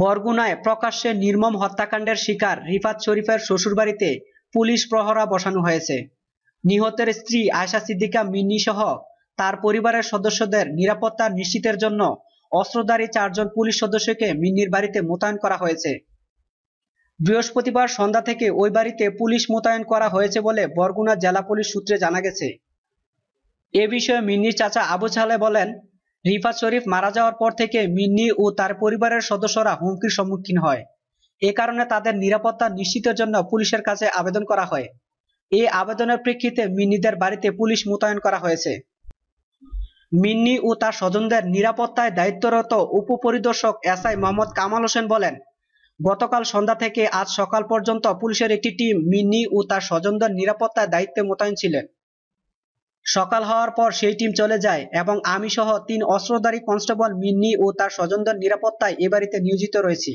বরগুনায় প্রকাশ্যে নির্মম হত্যাকাণ্ডের শিকার রিফাত শরীফের শ্বশুরবাড়িতে পুলিশ প্রহরা বসানো হয়েছে নিহতের স্ত্রী আয়সা সিদ্দিকা মিন্নি সহ তার পরিবারের সদস্যদের নিরাপত্তা নিশ্চিতের জন্য অস্ত্রধারী চারজন পুলিশ সদস্যকে মিন্নির বাড়িতে মোতায়েন করা হয়েছে বৃহস্পতিবার সন্ধ্যা থেকে ওই বাড়িতে পুলিশ মোতায়েন করা হয়েছে বলে বরগুনা জেলা পুলিশ সূত্রে জানা গেছে এ বিষয়ে মিন্নির চাচা আবু ছালে বলেন রিফাত শরীফ মারা যাওয়ার পর থেকে মিন্নি ও তার পরিবারের সদস্যরা হুমকির সম্মুখীন হয় এ কারণে তাদের নিরাপত্তা নিশ্চিতের জন্য পুলিশের কাছে আবেদন করা হয় এই আবেদনের প্রেক্ষিতে মিন্নিদের বাড়িতে পুলিশ মোতায়েন করা হয়েছে মিন্নি ও তার স্বজনদের নিরাপত্তায় দায়িত্বরত উপপরিদর্শক এস আই মোহাম্মদ কামাল হোসেন বলেন গতকাল সন্ধ্যা থেকে আজ সকাল পর্যন্ত পুলিশের একটি টিম মিন্নি ও তার স্বজনদের নিরাপত্তায় দায়িত্বে মোতায়েন ছিলেন সকাল হওয়ার পর সেই টিম চলে যায় এবং আমি সহ তিন অস্ত্রধারী কনস্টেবল মিন্নি ও তার স্বজনদের নিরাপত্তায় এ বাড়িতে নিয়োজিত রয়েছি